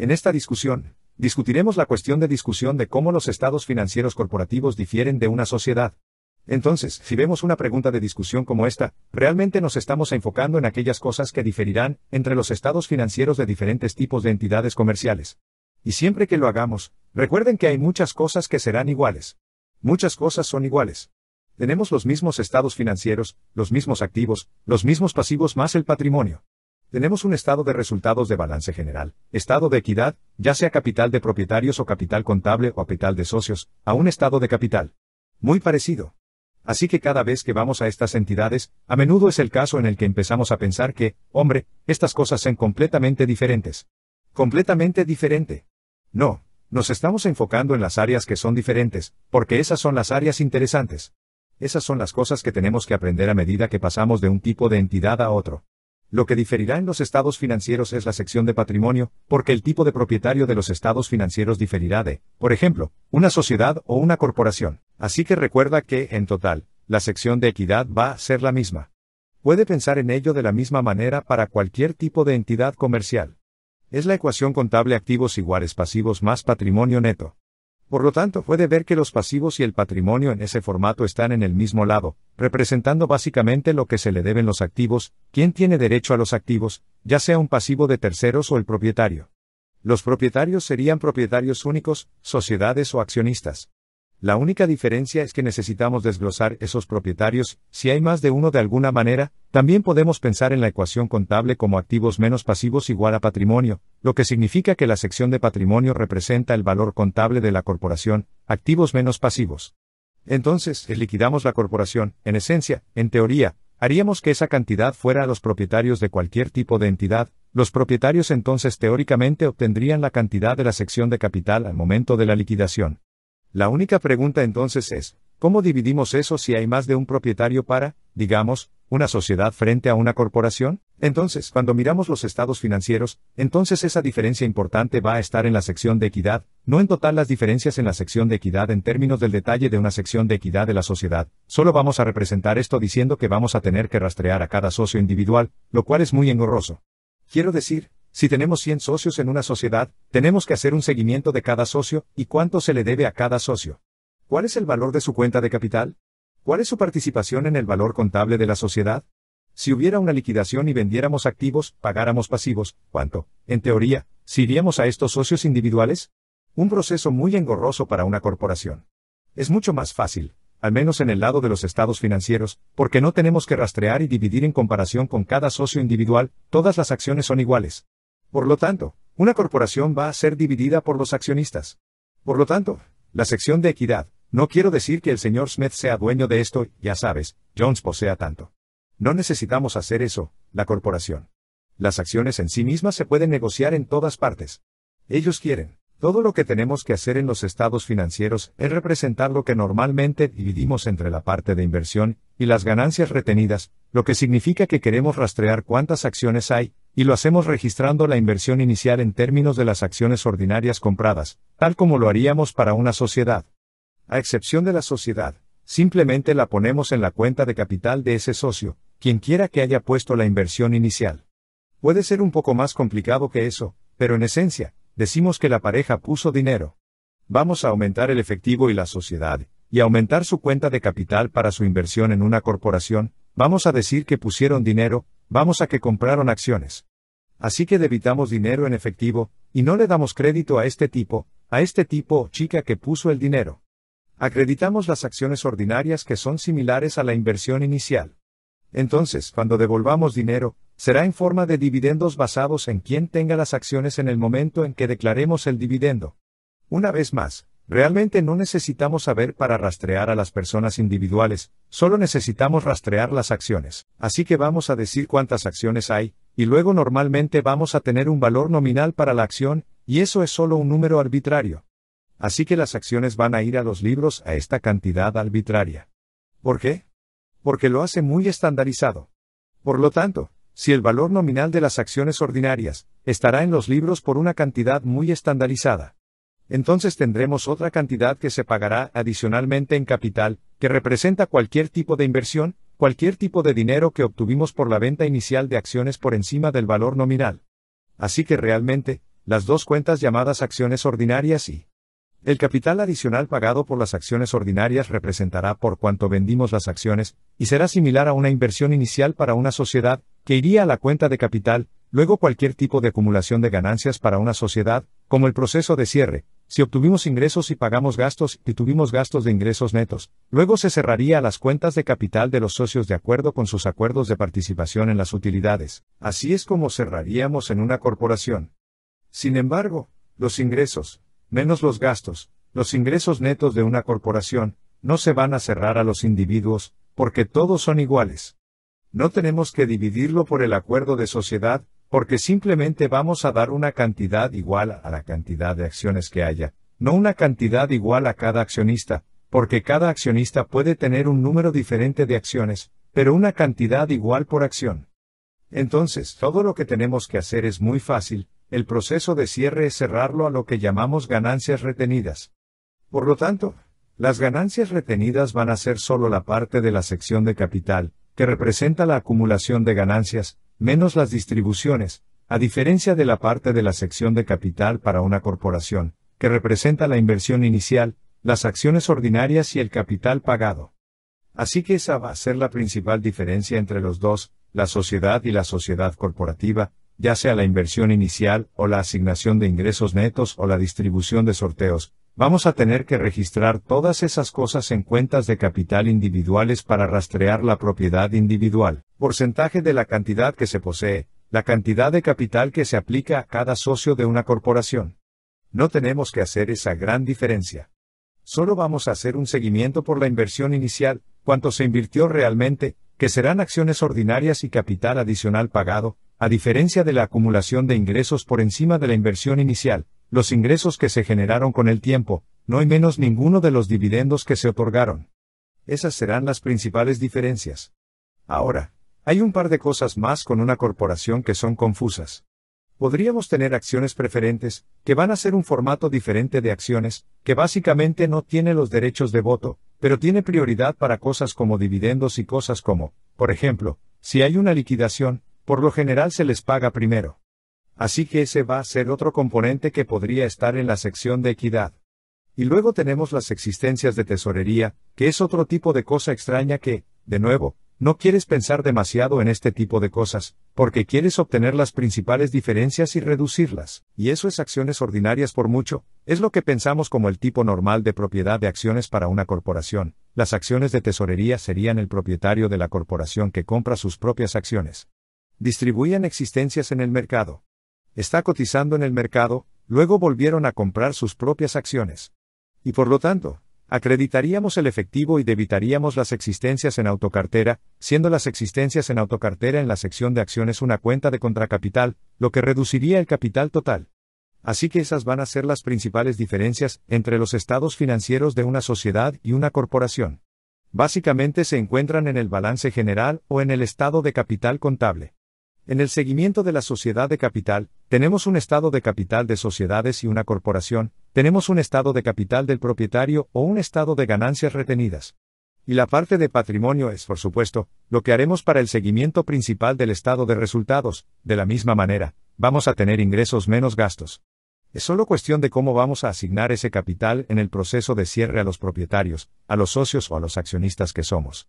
En esta discusión, discutiremos la cuestión de discusión de cómo los estados financieros corporativos difieren de una sociedad. Entonces, si vemos una pregunta de discusión como esta, realmente nos estamos enfocando en aquellas cosas que diferirán entre los estados financieros de diferentes tipos de entidades comerciales. Y siempre que lo hagamos, recuerden que hay muchas cosas que serán iguales. Muchas cosas son iguales. Tenemos los mismos estados financieros, los mismos activos, los mismos pasivos más el patrimonio. Tenemos un estado de resultados de balance general, estado de equidad, ya sea capital de propietarios o capital contable o capital de socios, a un estado de capital. Muy parecido. Así que cada vez que vamos a estas entidades, a menudo es el caso en el que empezamos a pensar que, hombre, estas cosas son completamente diferentes. Completamente diferente. No, nos estamos enfocando en las áreas que son diferentes, porque esas son las áreas interesantes. Esas son las cosas que tenemos que aprender a medida que pasamos de un tipo de entidad a otro. Lo que diferirá en los estados financieros es la sección de patrimonio, porque el tipo de propietario de los estados financieros diferirá de, por ejemplo, una sociedad o una corporación. Así que recuerda que, en total, la sección de equidad va a ser la misma. Puede pensar en ello de la misma manera para cualquier tipo de entidad comercial. Es la ecuación contable activos iguales pasivos más patrimonio neto. Por lo tanto, puede ver que los pasivos y el patrimonio en ese formato están en el mismo lado, representando básicamente lo que se le deben los activos, quién tiene derecho a los activos, ya sea un pasivo de terceros o el propietario. Los propietarios serían propietarios únicos, sociedades o accionistas. La única diferencia es que necesitamos desglosar esos propietarios, si hay más de uno de alguna manera, también podemos pensar en la ecuación contable como activos menos pasivos igual a patrimonio, lo que significa que la sección de patrimonio representa el valor contable de la corporación, activos menos pasivos. Entonces, liquidamos la corporación, en esencia, en teoría, haríamos que esa cantidad fuera a los propietarios de cualquier tipo de entidad, los propietarios entonces teóricamente obtendrían la cantidad de la sección de capital al momento de la liquidación. La única pregunta entonces es, ¿cómo dividimos eso si hay más de un propietario para, digamos, una sociedad frente a una corporación? Entonces, cuando miramos los estados financieros, entonces esa diferencia importante va a estar en la sección de equidad, no en total las diferencias en la sección de equidad en términos del detalle de una sección de equidad de la sociedad. Solo vamos a representar esto diciendo que vamos a tener que rastrear a cada socio individual, lo cual es muy engorroso. Quiero decir, si tenemos 100 socios en una sociedad, tenemos que hacer un seguimiento de cada socio y cuánto se le debe a cada socio. ¿Cuál es el valor de su cuenta de capital? ¿Cuál es su participación en el valor contable de la sociedad? Si hubiera una liquidación y vendiéramos activos, pagáramos pasivos, ¿cuánto, en teoría, iríamos a estos socios individuales? Un proceso muy engorroso para una corporación. Es mucho más fácil, al menos en el lado de los estados financieros, porque no tenemos que rastrear y dividir en comparación con cada socio individual, todas las acciones son iguales. Por lo tanto, una corporación va a ser dividida por los accionistas. Por lo tanto, la sección de equidad, no quiero decir que el señor Smith sea dueño de esto, ya sabes, Jones posea tanto. No necesitamos hacer eso, la corporación. Las acciones en sí mismas se pueden negociar en todas partes. Ellos quieren. Todo lo que tenemos que hacer en los estados financieros es representar lo que normalmente dividimos entre la parte de inversión y las ganancias retenidas, lo que significa que queremos rastrear cuántas acciones hay, y lo hacemos registrando la inversión inicial en términos de las acciones ordinarias compradas, tal como lo haríamos para una sociedad. A excepción de la sociedad, simplemente la ponemos en la cuenta de capital de ese socio, quien quiera que haya puesto la inversión inicial. Puede ser un poco más complicado que eso, pero en esencia, decimos que la pareja puso dinero. Vamos a aumentar el efectivo y la sociedad, y aumentar su cuenta de capital para su inversión en una corporación, vamos a decir que pusieron dinero, Vamos a que compraron acciones. Así que debitamos dinero en efectivo, y no le damos crédito a este tipo, a este tipo o chica que puso el dinero. Acreditamos las acciones ordinarias que son similares a la inversión inicial. Entonces, cuando devolvamos dinero, será en forma de dividendos basados en quien tenga las acciones en el momento en que declaremos el dividendo. Una vez más, Realmente no necesitamos saber para rastrear a las personas individuales, solo necesitamos rastrear las acciones. Así que vamos a decir cuántas acciones hay, y luego normalmente vamos a tener un valor nominal para la acción, y eso es solo un número arbitrario. Así que las acciones van a ir a los libros a esta cantidad arbitraria. ¿Por qué? Porque lo hace muy estandarizado. Por lo tanto, si el valor nominal de las acciones ordinarias, estará en los libros por una cantidad muy estandarizada entonces tendremos otra cantidad que se pagará adicionalmente en capital, que representa cualquier tipo de inversión, cualquier tipo de dinero que obtuvimos por la venta inicial de acciones por encima del valor nominal. Así que realmente, las dos cuentas llamadas acciones ordinarias y el capital adicional pagado por las acciones ordinarias representará por cuanto vendimos las acciones, y será similar a una inversión inicial para una sociedad, que iría a la cuenta de capital, luego cualquier tipo de acumulación de ganancias para una sociedad, como el proceso de cierre, si obtuvimos ingresos y pagamos gastos y tuvimos gastos de ingresos netos, luego se cerraría las cuentas de capital de los socios de acuerdo con sus acuerdos de participación en las utilidades. Así es como cerraríamos en una corporación. Sin embargo, los ingresos, menos los gastos, los ingresos netos de una corporación, no se van a cerrar a los individuos, porque todos son iguales. No tenemos que dividirlo por el acuerdo de sociedad, porque simplemente vamos a dar una cantidad igual a la cantidad de acciones que haya, no una cantidad igual a cada accionista, porque cada accionista puede tener un número diferente de acciones, pero una cantidad igual por acción. Entonces, todo lo que tenemos que hacer es muy fácil, el proceso de cierre es cerrarlo a lo que llamamos ganancias retenidas. Por lo tanto, las ganancias retenidas van a ser solo la parte de la sección de capital, que representa la acumulación de ganancias, menos las distribuciones, a diferencia de la parte de la sección de capital para una corporación, que representa la inversión inicial, las acciones ordinarias y el capital pagado. Así que esa va a ser la principal diferencia entre los dos, la sociedad y la sociedad corporativa, ya sea la inversión inicial o la asignación de ingresos netos o la distribución de sorteos, Vamos a tener que registrar todas esas cosas en cuentas de capital individuales para rastrear la propiedad individual, porcentaje de la cantidad que se posee, la cantidad de capital que se aplica a cada socio de una corporación. No tenemos que hacer esa gran diferencia. Solo vamos a hacer un seguimiento por la inversión inicial, cuánto se invirtió realmente, que serán acciones ordinarias y capital adicional pagado, a diferencia de la acumulación de ingresos por encima de la inversión inicial, los ingresos que se generaron con el tiempo, no hay menos ninguno de los dividendos que se otorgaron. Esas serán las principales diferencias. Ahora, hay un par de cosas más con una corporación que son confusas. Podríamos tener acciones preferentes, que van a ser un formato diferente de acciones, que básicamente no tiene los derechos de voto, pero tiene prioridad para cosas como dividendos y cosas como, por ejemplo, si hay una liquidación, por lo general se les paga primero. Así que ese va a ser otro componente que podría estar en la sección de equidad. Y luego tenemos las existencias de tesorería, que es otro tipo de cosa extraña que, de nuevo, no quieres pensar demasiado en este tipo de cosas, porque quieres obtener las principales diferencias y reducirlas, y eso es acciones ordinarias por mucho, es lo que pensamos como el tipo normal de propiedad de acciones para una corporación, las acciones de tesorería serían el propietario de la corporación que compra sus propias acciones. Distribuían existencias en el mercado está cotizando en el mercado, luego volvieron a comprar sus propias acciones. Y por lo tanto, acreditaríamos el efectivo y debitaríamos las existencias en autocartera, siendo las existencias en autocartera en la sección de acciones una cuenta de contracapital, lo que reduciría el capital total. Así que esas van a ser las principales diferencias entre los estados financieros de una sociedad y una corporación. Básicamente se encuentran en el balance general o en el estado de capital contable. En el seguimiento de la sociedad de capital, tenemos un estado de capital de sociedades y una corporación, tenemos un estado de capital del propietario o un estado de ganancias retenidas. Y la parte de patrimonio es, por supuesto, lo que haremos para el seguimiento principal del estado de resultados, de la misma manera, vamos a tener ingresos menos gastos. Es solo cuestión de cómo vamos a asignar ese capital en el proceso de cierre a los propietarios, a los socios o a los accionistas que somos.